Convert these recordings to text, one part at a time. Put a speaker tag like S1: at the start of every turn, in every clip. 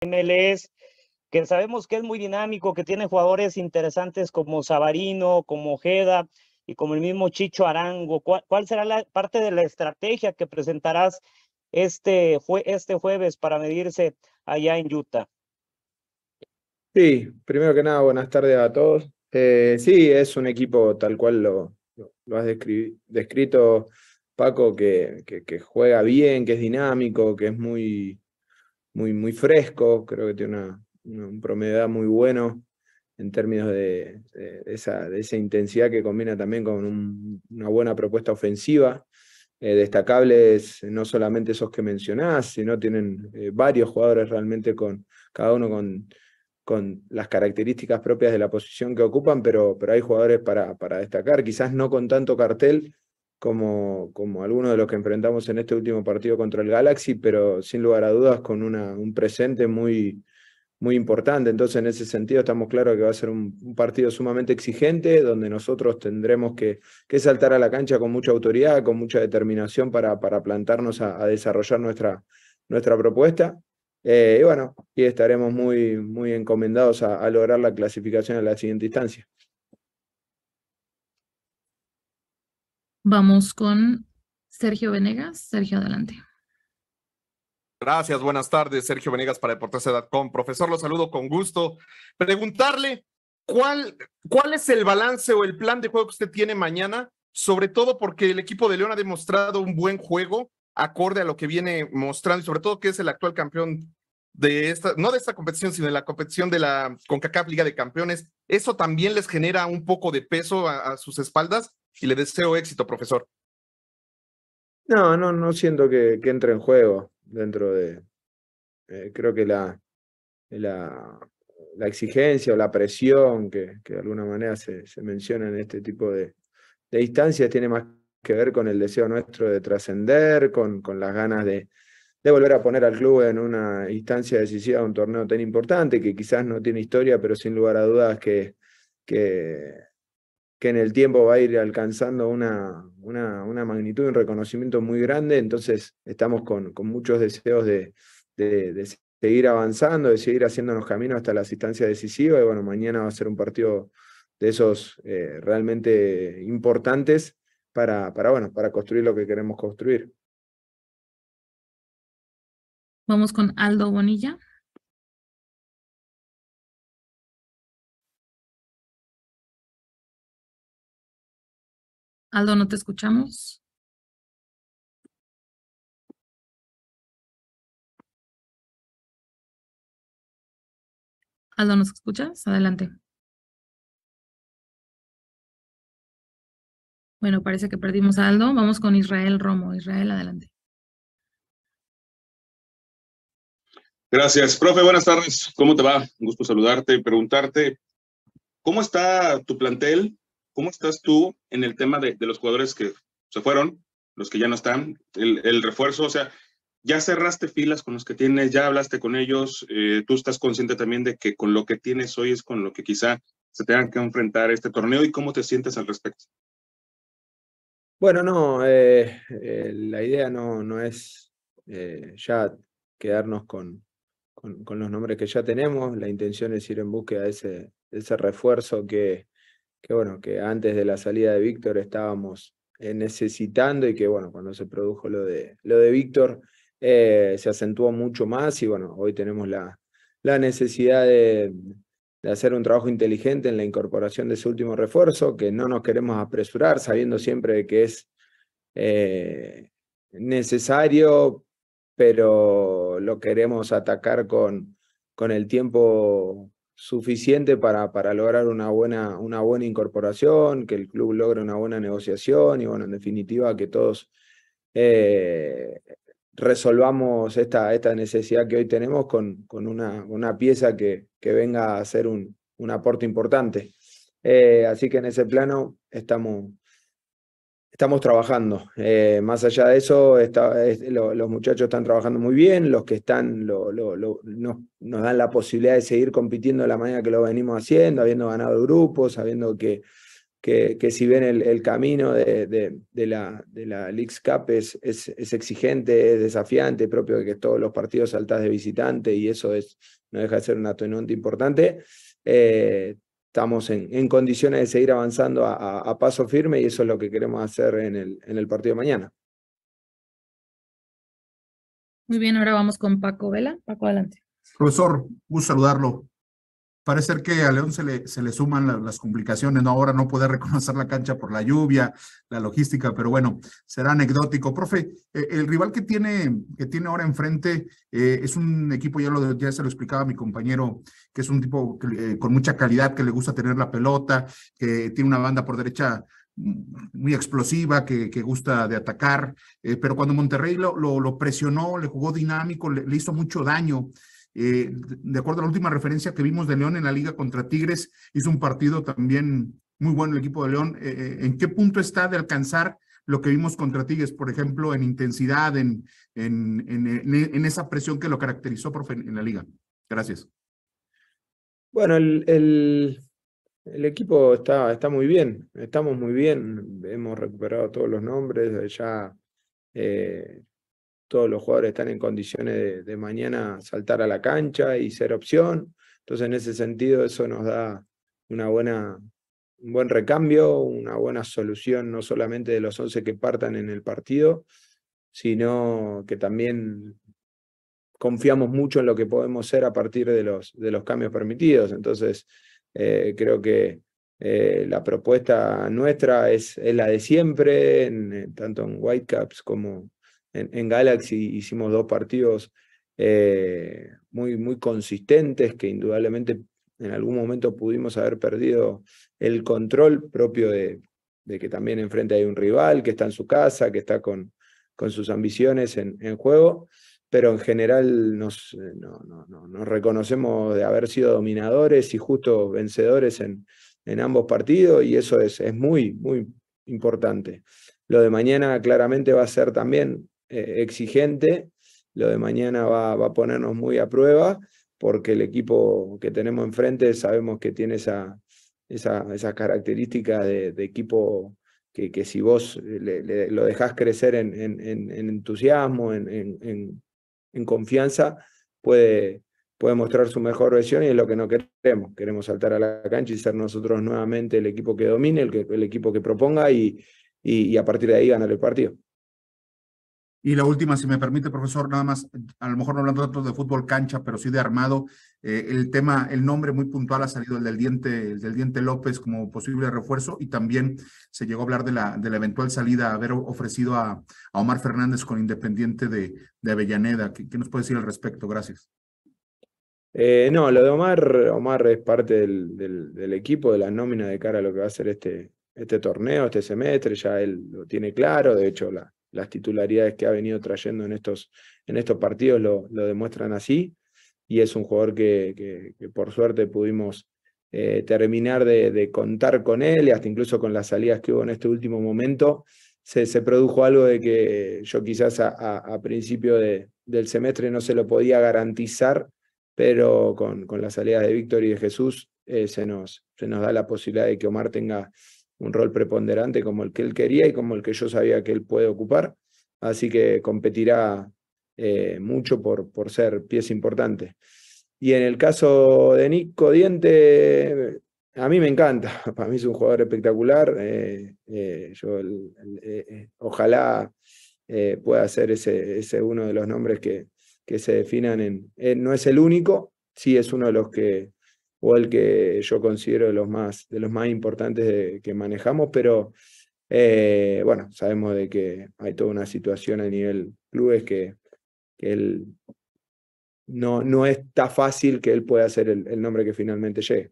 S1: MLS, que sabemos que es muy dinámico, que tiene jugadores interesantes como Sabarino, como Ojeda y como el mismo Chicho Arango. ¿Cuál, será la parte de la estrategia que presentarás este, este jueves para medirse allá en
S2: Utah? Sí, primero que nada, buenas tardes a todos. Eh, sí, es un equipo tal cual lo, lo has descrito, Paco, que, que, juega bien, que es dinámico, que es muy, muy, fresco, creo que tiene una, un promedio muy bueno en términos de, esa, de esa, intensidad que combina también con una buena propuesta ofensiva. Eh, destacables no solamente esos que mencionás, sino tienen eh, varios jugadores realmente con cada uno con, con, las características propias de la posición que ocupan, pero, pero hay jugadores para, para destacar, quizás no con tanto cartel, como, como algunos de los que enfrentamos en este último partido contra el Galaxy, pero sin lugar a dudas con una, un presente muy, muy importante. Entonces, en ese sentido, estamos claros que va a ser un, partido sumamente exigente, donde nosotros tendremos que, que, saltar a la cancha con mucha autoridad, con mucha determinación para, para plantarnos a, desarrollar nuestra, nuestra propuesta. Eh, y bueno, y estaremos muy, muy encomendados a, a lograr la clasificación a la siguiente instancia.
S3: Vamos con Sergio
S1: Venegas. Sergio, adelante. Gracias, buenas tardes. Sergio Venegas para Deportes.com. Profesor, lo saludo con gusto. Preguntarle cuál, cuál es el balance o el plan de juego que usted tiene mañana, sobre todo porque el equipo de León ha demostrado un buen juego acorde a lo que viene mostrando y sobre todo que es el actual campeón de esta, no de esta competición, sino de la competición de la CONCACAF Liga de Campeones. ¿Eso también les genera un poco de peso a, a sus espaldas? y le deseo éxito, profesor.
S2: No, no, no siento que, entre en juego dentro de. Eh, creo que la, la, exigencia o la presión que, que de alguna manera se, se, menciona en este tipo de, de, instancias tiene más que ver con el deseo nuestro de trascender, con, con las ganas de, de volver a poner al club en una instancia decisiva un torneo tan importante que quizás no tiene historia, pero sin lugar a dudas que, que que en el tiempo va a ir alcanzando una, magnitud y un reconocimiento muy grande. Entonces estamos con, muchos deseos de, seguir avanzando, de seguir haciéndonos camino hasta la asistencia decisiva. Y bueno, mañana va a ser un partido de esos eh, realmente importantes para, para, bueno, para construir lo que queremos construir.
S3: Vamos con Aldo Bonilla. Aldo, ¿no te escuchamos? Aldo, ¿nos escuchas? Adelante. Bueno, parece que perdimos a Aldo. Vamos con Israel Romo. Israel, adelante. Gracias. Profe, buenas
S1: tardes. ¿Cómo te va? Un gusto saludarte y preguntarte, ¿cómo está tu plantel? ¿Cómo estás tú en el tema de, los jugadores que se fueron, los que ya no están, el, refuerzo? O sea, ya cerraste filas con los que tienes, ya hablaste con ellos, eh, tú estás consciente también de que con lo que tienes hoy es con lo que quizá se tengan que enfrentar este torneo y cómo te sientes al respecto.
S2: Bueno, no, eh, eh, la idea no, no es ya quedarnos con, con, los nombres que ya tenemos, la intención es ir en búsqueda de ese refuerzo que, que bueno, que antes de la salida de Víctor estábamos eh, necesitando y que bueno, cuando se produjo lo de, lo de Víctor eh, se acentuó mucho más y bueno, hoy tenemos la, la necesidad de, hacer un trabajo inteligente en la incorporación de ese último refuerzo, que no nos queremos apresurar sabiendo siempre que es eh, necesario, pero lo queremos atacar con, con el tiempo suficiente para, para lograr una buena, una buena incorporación, que el club logre una buena negociación y bueno, en definitiva que todos eh, resolvamos esta, esta necesidad que hoy tenemos con, con una, una, pieza que, que, venga a ser un, un aporte importante. Eh, así que en ese plano estamos, estamos trabajando. Eh, más allá de eso, los muchachos están trabajando muy bien, los que están lo, nos, dan la posibilidad de seguir compitiendo de la manera que lo venimos haciendo, habiendo ganado grupos, sabiendo que, que, si bien el, camino de, la, de la Leagues Cup es, es, es, exigente, es desafiante, propio de que todos los partidos saltás de visitante y eso es, no deja de ser un atenuante importante. Eh, estamos en, condiciones de seguir avanzando a, paso firme y eso es lo que queremos hacer en el, en el, partido de mañana.
S3: Muy bien, ahora vamos con Paco Vela. Paco, adelante.
S1: Profesor, un saludarlo parece que a León se le, se le suman las complicaciones, ¿no? Ahora no poder reconocer la cancha por la lluvia, la logística, pero bueno, será anecdótico. Profe, eh, el rival que tiene, que tiene ahora enfrente eh, es un equipo, ya, lo, ya se lo explicaba mi compañero, que es un tipo eh, con mucha calidad, que le gusta tener la pelota, que tiene una banda por derecha mm, muy explosiva, que, que, gusta de atacar, pero cuando Monterrey lo, lo, presionó, le jugó dinámico, le hizo mucho daño, eh, de acuerdo a la última referencia que vimos de León en la liga contra Tigres, hizo un partido también muy bueno el equipo de León. Eh, eh, ¿En qué punto está de alcanzar lo que vimos contra Tigres, por ejemplo, en intensidad, en, en, esa presión que lo caracterizó, profe, en la liga? Gracias.
S2: Bueno, el, equipo está, está muy bien, estamos muy bien, hemos recuperado todos los nombres, ya todos los jugadores están en condiciones de, mañana saltar a la cancha y ser opción. Entonces, en ese sentido, eso nos da una buena, un buen recambio, una buena solución, no solamente de los 11 que partan en el partido, sino que también confiamos mucho en lo que podemos ser a partir de los, de los cambios permitidos. Entonces, eh, creo que eh, la propuesta nuestra es, la de siempre, tanto en Whitecaps como, en, Galaxy hicimos dos partidos eh, muy, muy consistentes que indudablemente en algún momento pudimos haber perdido el control propio de, que también enfrente hay un rival que está en su casa, que está con, con sus ambiciones en, juego, pero en general eh, nos, reconocemos de haber sido dominadores y justo vencedores en, en ambos partidos y eso es, es muy, muy importante. Lo de mañana claramente va a ser también eh, exigente. Lo de mañana va, a ponernos muy a prueba porque el equipo que tenemos enfrente sabemos que tiene esa, esa, característica de, equipo que, que, si vos lo dejás crecer en, en, en entusiasmo, en, confianza, puede, puede mostrar su mejor versión y es lo que no queremos. Queremos saltar a la cancha y ser nosotros nuevamente el equipo que domine, el, el equipo que proponga y, y a partir de ahí ganar el partido.
S1: Y la última, si me permite, profesor, nada más, a lo mejor no hablando tanto de fútbol cancha, pero sí de armado, eh, el tema, el nombre muy puntual ha salido el del diente, del diente López como posible refuerzo y también se llegó a hablar de la, de la eventual salida, haber ofrecido a, a Omar Fernández con Independiente de, de Avellaneda. ¿Qué, nos puede decir al respecto? Gracias.
S2: Eh, no, lo de Omar, Omar es parte del, del, del, equipo, de la nómina de cara a lo que va a ser este, este torneo, este semestre, ya él lo tiene claro, de hecho la las titularidades que ha venido trayendo en estos, en estos partidos lo, lo demuestran así. Y es un jugador que, que, por suerte pudimos eh, terminar de, contar con él y hasta incluso con las salidas que hubo en este último momento. Se, se produjo algo de que yo quizás a, principio de, del semestre no se lo podía garantizar, pero con, con las salidas de Víctor y de Jesús eh, se, nos, se nos da la posibilidad de que Omar tenga un rol preponderante como el que él quería y como el que yo sabía que él puede ocupar. Así que competirá eh, mucho por, por ser pieza importante. Y en el caso de Nico Diente, a mí me encanta, para mí es un jugador espectacular. Eh, eh, yo, ojalá pueda ser ese, ese, uno de los nombres que, que se definan en... no es el único, sí es uno de los que o el que yo considero de los más, de los más importantes que manejamos, pero eh, bueno, sabemos de que hay toda una situación a nivel clubes que, que él no, no es tan fácil que él pueda ser el, nombre que finalmente llegue.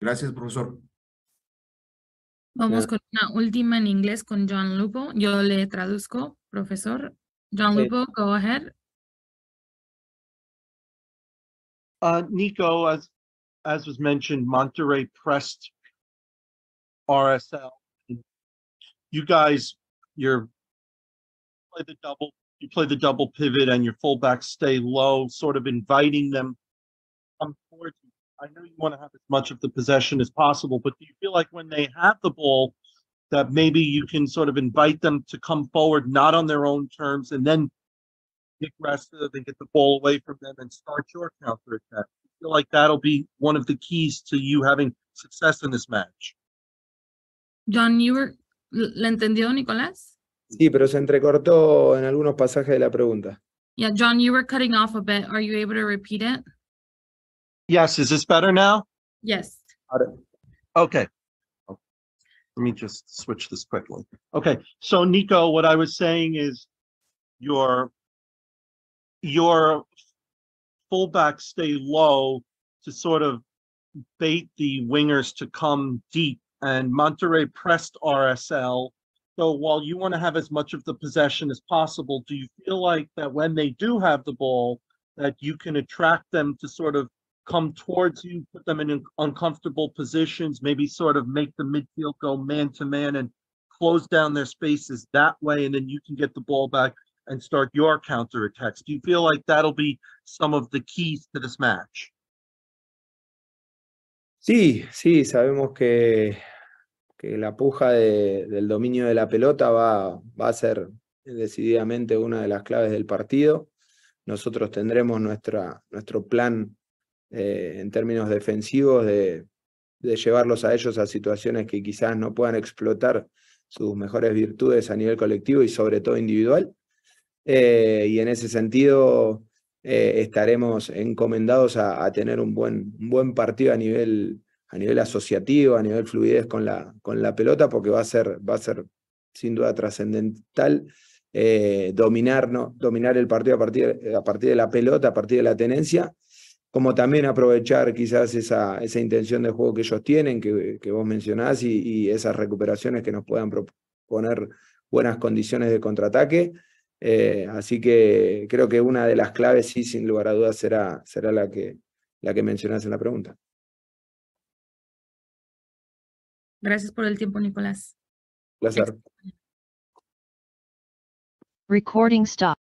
S2: Gracias, profesor. Vamos con
S3: una última en inglés con John Lupo. Yo le traduzco, profesor. John Lupo, go ahead. Uh, Nico, as, as was mentioned, Monterey pressed RSL. You guys, you're play the double, you play the double pivot and your fullbacks stay low, sort of inviting them come I know you want to have as much of the possession as possible, but do you feel like when they have the ball, that maybe you can sort of invite them to come forward, not on their own terms, and then aggressive and get the ball away from them and start your counter attack. I feel like that'll be one of the keys to you having success in this match. John, you were, ¿le entendió Nicolás?
S2: Sí, pero se entrecortó en algunos pasajes de la pregunta.
S3: Yeah, John, you were cutting off a bit. Are you able to repeat it?
S2: Yes, is this better now?
S3: Yes. Okay. Let me just switch this quickly. Okay, so Nico, what I was saying is your your fullbacks stay low to sort of bait the wingers to come deep. And Monterey pressed RSL. So while you want to have as much of the possession as possible, do you feel like that when they do have the ball, that you can attract them to sort of come towards you, put them in uncomfortable positions, maybe sort of make the midfield go man to man and close down their spaces that way, and then you can get the ball back and start your counterattacks. Do you feel like that'll be some of the keys to this match?
S2: Sí, sí, sabemos que, que la puja del dominio de la pelota va, va a ser decididamente una de las claves del partido. Nosotros tendremos nuestra, nuestro plan eh, en términos defensivos de llevarlos a ellos a situaciones que quizás no puedan explotar sus mejores virtudes a nivel colectivo y sobre todo individual. Eh, y en ese sentido eh, estaremos encomendados a, tener un buen, buen, partido a nivel, a nivel asociativo, a nivel fluidez con la, con la pelota, porque va a ser, va a ser sin duda trascendental eh, dominar, el partido a partir, a partir de la pelota, a partir de la tenencia, como también aprovechar quizás esa, esa intención de juego que ellos tienen, que, vos mencionás, y, esas recuperaciones que nos puedan proponer buenas condiciones de contraataque. Eh, así que creo que una de las claves, sí, sin lugar a dudas, será, será la, que, la que mencionas en la pregunta.
S3: Gracias por el tiempo, Nicolás. Placer. Recording stop.